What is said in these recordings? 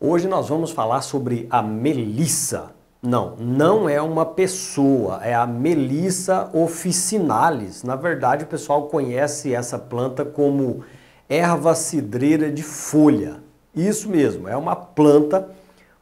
Hoje nós vamos falar sobre a Melissa. Não, não é uma pessoa, é a Melissa officinalis. Na verdade, o pessoal conhece essa planta como erva cidreira de folha. Isso mesmo, é uma planta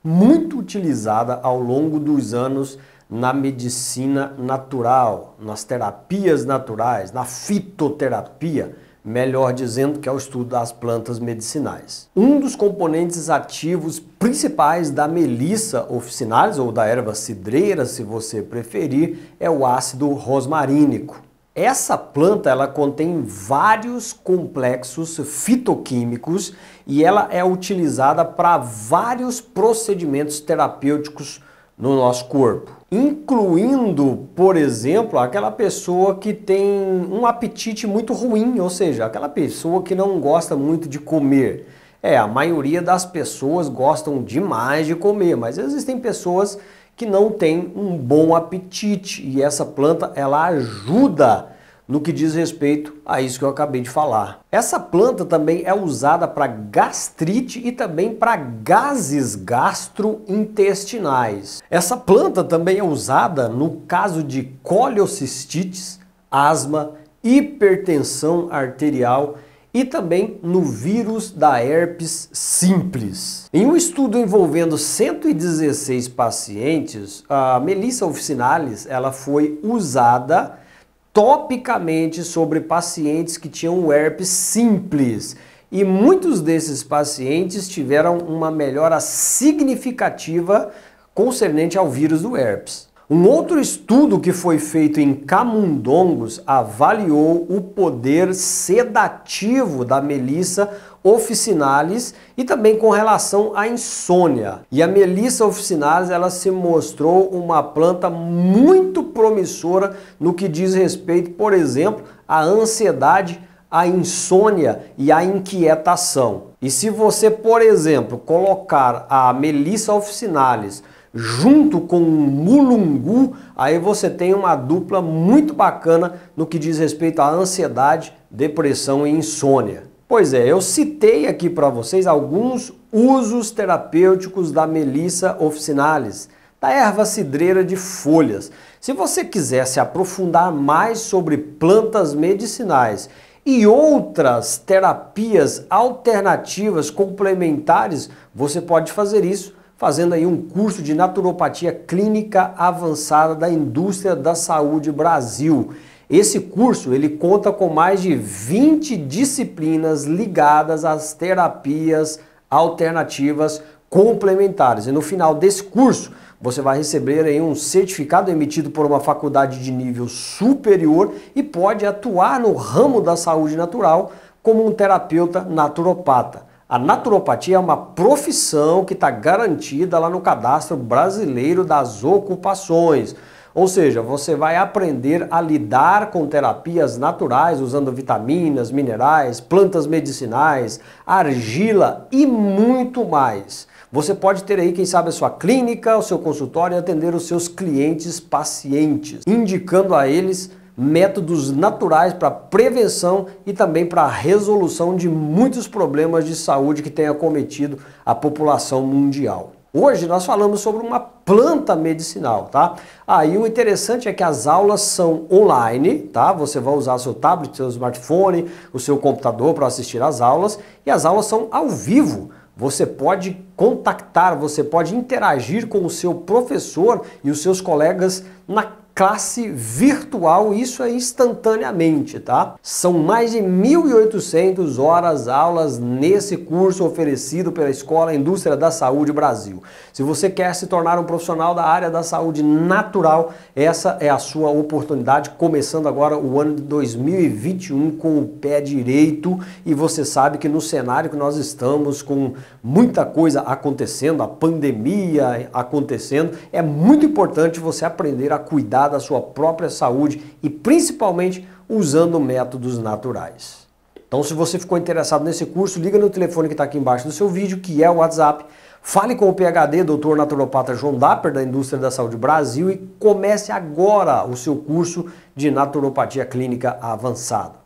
muito utilizada ao longo dos anos na medicina natural, nas terapias naturais, na fitoterapia, melhor dizendo, que é o estudo das plantas medicinais. Um dos componentes ativos principais da melissa officinalis, ou da erva cidreira, se você preferir, é o ácido rosmarínico. Essa planta ela contém vários complexos fitoquímicos e ela é utilizada para vários procedimentos terapêuticos no nosso corpo, incluindo, por exemplo, aquela pessoa que tem um apetite muito ruim, ou seja, aquela pessoa que não gosta muito de comer. É, a maioria das pessoas gostam demais de comer, mas existem pessoas que não têm um bom apetite e essa planta ela ajuda no que diz respeito a isso que eu acabei de falar. Essa planta também é usada para gastrite e também para gases gastrointestinais. Essa planta também é usada no caso de coleocistites, asma, hipertensão arterial e também no vírus da herpes simples. Em um estudo envolvendo 116 pacientes, a Melissa officinalis ela foi usada topicamente sobre pacientes que tinham herpes simples. E muitos desses pacientes tiveram uma melhora significativa concernente ao vírus do herpes. Um outro estudo que foi feito em camundongos avaliou o poder sedativo da melissa officinalis e também com relação à insônia. E a melissa officinalis ela se mostrou uma planta muito promissora no que diz respeito, por exemplo, à ansiedade, à insônia e à inquietação. E se você, por exemplo, colocar a melissa officinalis junto com o mulungu, aí você tem uma dupla muito bacana no que diz respeito à ansiedade, depressão e insônia. Pois é, eu citei aqui para vocês alguns usos terapêuticos da Melissa officinalis, da erva cidreira de folhas. Se você quiser se aprofundar mais sobre plantas medicinais e outras terapias alternativas complementares, você pode fazer isso fazendo aí um curso de naturopatia clínica avançada da indústria da saúde Brasil. Esse curso ele conta com mais de 20 disciplinas ligadas às terapias alternativas complementares. E no final desse curso, você vai receber aí um certificado emitido por uma faculdade de nível superior e pode atuar no ramo da saúde natural como um terapeuta naturopata. A naturopatia é uma profissão que está garantida lá no cadastro brasileiro das ocupações. Ou seja, você vai aprender a lidar com terapias naturais usando vitaminas, minerais, plantas medicinais, argila e muito mais. Você pode ter aí, quem sabe, a sua clínica, o seu consultório e atender os seus clientes pacientes, indicando a eles métodos naturais para prevenção e também para resolução de muitos problemas de saúde que tem acometido a população mundial. Hoje nós falamos sobre uma planta medicinal, tá? Aí ah, o interessante é que as aulas são online, tá? Você vai usar seu tablet, seu smartphone, o seu computador para assistir às aulas e as aulas são ao vivo. Você pode contactar, você pode interagir com o seu professor e os seus colegas na classe virtual, isso é instantaneamente, tá? São mais de 1.800 horas aulas nesse curso oferecido pela Escola Indústria da Saúde Brasil. Se você quer se tornar um profissional da área da saúde natural, essa é a sua oportunidade, começando agora o ano de 2021 com o pé direito e você sabe que no cenário que nós estamos com muita coisa acontecendo, a pandemia acontecendo, é muito importante você aprender a cuidar cuidar da sua própria saúde e principalmente usando métodos naturais. Então, se você ficou interessado nesse curso, liga no telefone que está aqui embaixo do seu vídeo, que é o WhatsApp. Fale com o PhD, Dr. Naturopata João Dapper, da Indústria da Saúde Brasil, e comece agora o seu curso de Naturopatia Clínica Avançada.